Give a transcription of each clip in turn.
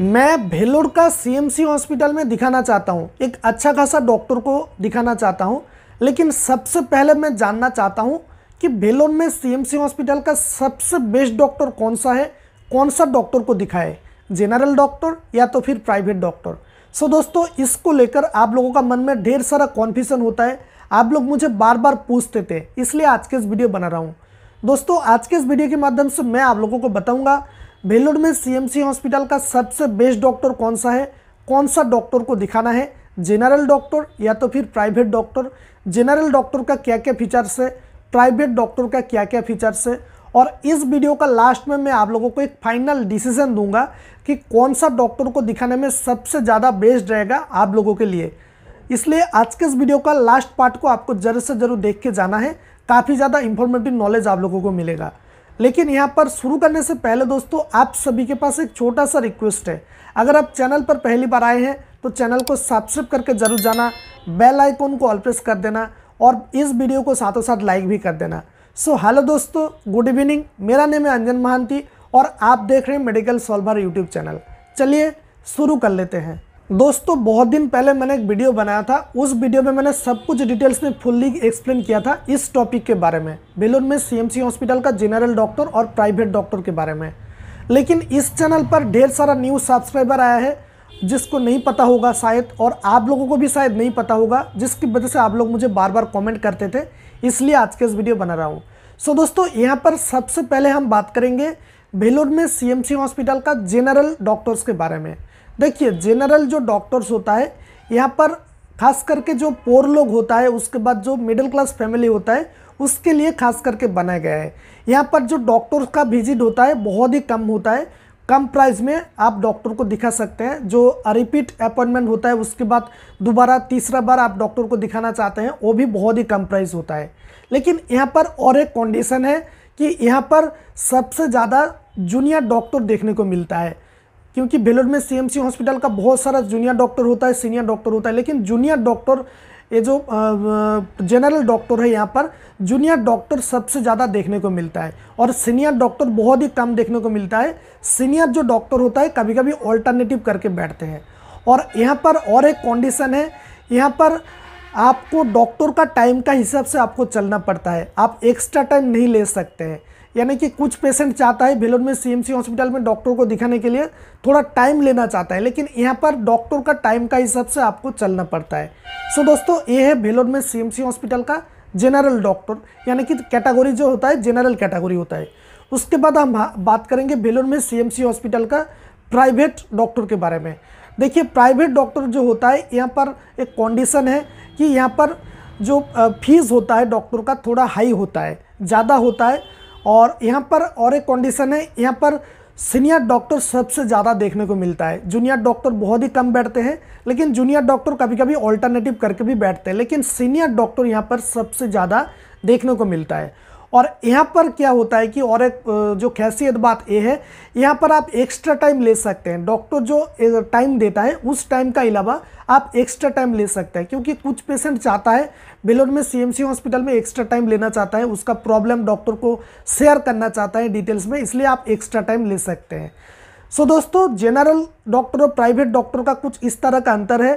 मैं भेलोर का CMC hospital में दिखाना चाहता हूँ एक अच्छा खासा डॉक्टर को दिखाना चाहता हूँ लेकिन सबसे पहले मैं जानना चाहता हूँ कि भेलोर में सीएमसी हॉस्पिटल का सबसे बेस्ट डॉक्टर कौन सा है कौन सा डॉक्टर को दिखाए जनरल डॉक्टर या तो फिर प्राइवेट डॉक्टर सो दोस्तों इसको लेकर आप लोगों का मन में ढेर सारा कॉन्फ्यूजन होता है आप लोग मुझे बार बार पूछते थे इसलिए आज के इस वीडियो बना रहा हूँ दोस्तों आज के इस वीडियो के माध्यम से मैं आप लोगों को बताऊँगा बेलोर में सीएमसी हॉस्पिटल का सबसे बेस्ट डॉक्टर कौन सा है कौन सा डॉक्टर को दिखाना है जनरल डॉक्टर या तो फिर प्राइवेट डॉक्टर जनरल डॉक्टर का क्या क्या फीचर्स है प्राइवेट डॉक्टर का क्या क्या फीचर्स है और इस वीडियो का लास्ट में मैं आप लोगों को एक फाइनल डिसीजन दूंगा कि कौन सा डॉक्टर को दिखाने में सबसे ज़्यादा बेस्ट रहेगा आप लोगों के लिए इसलिए आज के इस वीडियो का लास्ट पार्ट को आपको जरूर से जरूर देख के जाना है काफ़ी ज़्यादा इन्फॉर्मेटिव नॉलेज आप लोगों को मिलेगा लेकिन यहाँ पर शुरू करने से पहले दोस्तों आप सभी के पास एक छोटा सा रिक्वेस्ट है अगर आप चैनल पर पहली बार आए हैं तो चैनल को सब्सक्राइब करके जरूर जाना बेल आइकॉन को ऑल प्रेस कर देना और इस वीडियो को साथों साथ लाइक भी कर देना सो हेलो दोस्तों गुड इवनिंग मेरा नेम है अंजन महांती और आप देख रहे हैं मेडिकल सॉल्वर यूट्यूब चैनल चलिए शुरू कर लेते हैं दोस्तों बहुत दिन पहले मैंने एक वीडियो बनाया था उस वीडियो में मैंने सब कुछ डिटेल्स में फुल्ली एक्सप्लेन किया था इस टॉपिक के बारे में बेलूर में सीएमसी हॉस्पिटल का जनरल डॉक्टर और प्राइवेट डॉक्टर के बारे में लेकिन इस चैनल पर ढेर सारा न्यू सब्सक्राइबर आया है जिसको नहीं पता होगा शायद और आप लोगों को भी शायद नहीं पता होगा जिसकी वजह से आप लोग मुझे बार बार कॉमेंट करते थे इसलिए आज के इस वीडियो बना रहा हूँ सो दोस्तों यहाँ पर सबसे पहले हम बात करेंगे भेलोर में सीएमसी हॉस्पिटल का जनरल डॉक्टर्स के बारे में देखिए जनरल जो डॉक्टर्स होता है यहाँ पर खास करके जो पोर लोग होता है उसके बाद जो मिडिल क्लास फैमिली होता है उसके लिए खास करके बनाया गया है यहाँ पर जो डॉक्टर्स का विजिट होता है बहुत ही कम होता है कम प्राइस में आप डॉक्टर को दिखा सकते हैं जो रिपीट अपॉइंटमेंट होता है उसके बाद दोबारा तीसरा बार आप डॉक्टर को दिखाना चाहते हैं वो भी बहुत ही कम प्राइस होता है लेकिन यहाँ पर और एक कंडीशन है कि यहाँ पर सबसे ज़्यादा जूनियर डॉक्टर देखने को मिलता है क्योंकि बेलोर में सीएमसी हॉस्पिटल का बहुत सारा जूनियर डॉक्टर होता है सीनियर डॉक्टर होता है लेकिन जूनियर डॉक्टर ये जो जनरल डॉक्टर है यहाँ पर जूनियर डॉक्टर सबसे ज़्यादा देखने को मिलता है और सीनियर डॉक्टर बहुत ही कम देखने को मिलता है सीनियर जो डॉक्टर होता है कभी कभी ऑल्टरनेटिव करके बैठते हैं और यहाँ पर और एक कॉन्डिशन है यहाँ पर आपको डॉक्टर का टाइम का हिसाब से आपको चलना पड़ता है आप एक्स्ट्रा टाइम नहीं ले सकते हैं यानी कि कुछ पेशेंट चाहता है भेलोर में सीएमसी हॉस्पिटल में डॉक्टर को दिखाने के लिए थोड़ा टाइम लेना चाहता है लेकिन यहाँ पर डॉक्टर का टाइम का हिसाब से आपको चलना पड़ता है सो दोस्तों ये है भेलोर में सीएमसी हॉस्पिटल का जनरल डॉक्टर यानी कि कैटागोरी जो होता है जनरल कैटागोरी होता है उसके बाद हम बात करेंगे भेलोर में सीएमसी हॉस्पिटल का प्राइवेट डॉक्टर के बारे में देखिए प्राइवेट डॉक्टर जो होता है यहाँ पर एक कंडीशन है कि यहाँ पर जो फीस होता है डॉक्टर का थोड़ा हाई होता है ज़्यादा होता है और यहाँ पर और एक कंडीशन है यहाँ पर सीनियर डॉक्टर सबसे ज़्यादा देखने को मिलता है जूनियर डॉक्टर बहुत ही कम बैठते हैं लेकिन जूनियर डॉक्टर कभी कभी ऑल्टरनेटिव करके भी बैठते हैं लेकिन सीनियर डॉक्टर यहाँ पर सबसे ज़्यादा देखने को मिलता है और यहाँ पर क्या होता है कि और एक जो खैसियत बात ये है यहाँ पर आप एक्स्ट्रा टाइम ले सकते हैं डॉक्टर जो टाइम देता है उस टाइम का अलावा आप एक्स्ट्रा टाइम ले सकते हैं क्योंकि कुछ पेशेंट चाहता है बेलोर में सीएमसी हॉस्पिटल में एक्स्ट्रा टाइम लेना चाहता है उसका प्रॉब्लम डॉक्टर को शेयर करना चाहता है डिटेल्स में इसलिए आप एक्स्ट्रा टाइम ले सकते हैं सो so, दोस्तों जनरल डॉक्टर और प्राइवेट डॉक्टर का कुछ इस तरह का अंतर है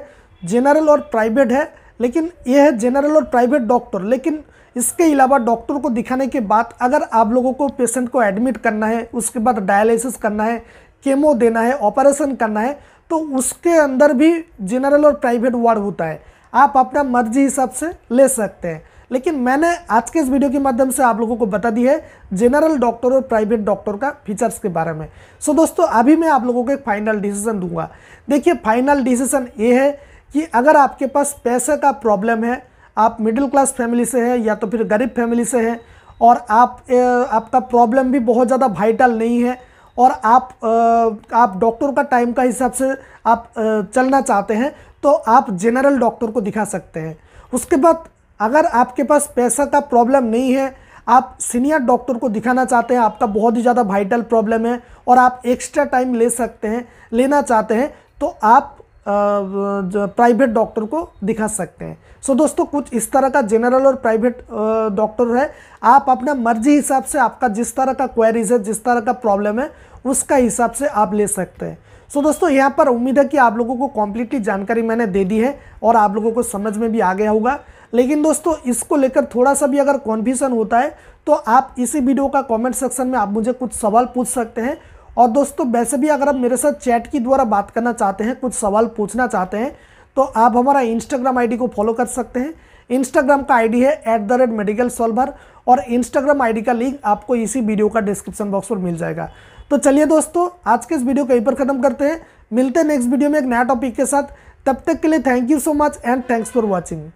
जनरल और प्राइवेट है लेकिन ये है जनरल और प्राइवेट डॉक्टर लेकिन इसके अलावा डॉक्टर को दिखाने के बाद अगर आप लोगों को पेशेंट को एडमिट करना है उसके बाद डायलिसिस करना है केमो देना है ऑपरेशन करना है तो उसके अंदर भी जनरल और प्राइवेट वार्ड होता है आप अपना मर्जी हिसाब से ले सकते हैं लेकिन मैंने आज के इस वीडियो के माध्यम से आप लोगों को बता दी है जनरल डॉक्टर और प्राइवेट डॉक्टर का फीचर्स के बारे में सो दोस्तों अभी मैं आप लोगों को एक फाइनल डिसीजन दूंगा देखिए फाइनल डिसीजन ये है कि अगर आपके पास पैसे का प्रॉब्लम है आप मिडिल क्लास फैमिली से हैं या तो फिर गरीब फैमिली से हैं और आप ए, आपका प्रॉब्लम भी बहुत ज़्यादा वाइटल नहीं है और आप आ, आप डॉक्टर का टाइम का हिसाब से आप आ, चलना चाहते हैं तो आप जनरल डॉक्टर को दिखा सकते हैं उसके बाद अगर आपके पास पैसा का प्रॉब्लम नहीं है आप सीनियर डॉक्टर को दिखाना चाहते हैं आपका बहुत ही ज़्यादा वाइटल प्रॉब्लम है और आप एक्स्ट्रा टाइम ले सकते हैं लेना चाहते हैं तो आप प्राइवेट डॉक्टर को दिखा सकते हैं सो so, दोस्तों कुछ इस तरह का जनरल और प्राइवेट डॉक्टर है आप अपना मर्जी हिसाब से आपका जिस तरह का क्वेरीज है जिस तरह का प्रॉब्लम है उसका हिसाब से आप ले सकते हैं सो so, दोस्तों यहाँ पर उम्मीद है कि आप लोगों को कॉम्प्लीटली जानकारी मैंने दे दी है और आप लोगों को समझ में भी आ गया होगा लेकिन दोस्तों इसको लेकर थोड़ा सा भी अगर कॉन्फ्यूजन होता है तो आप इसी वीडियो का कमेंट सेक्शन में आप मुझे कुछ सवाल पूछ सकते हैं और दोस्तों वैसे भी अगर आप मेरे साथ चैट के द्वारा बात करना चाहते हैं कुछ सवाल पूछना चाहते हैं तो आप हमारा इंस्टाग्राम आईडी को फॉलो कर सकते हैं इंस्टाग्राम का आईडी है at the rate medical solver और इंस्टाग्राम आईडी का लिंक आपको इसी वीडियो का डिस्क्रिप्शन बॉक्स पर मिल जाएगा तो चलिए दोस्तों आज के इस वीडियो कहीं पर ख़त्म करते हैं मिलते हैं नेक्स्ट वीडियो में एक नया टॉपिक के साथ तब तक के लिए thank you so much and thanks for watching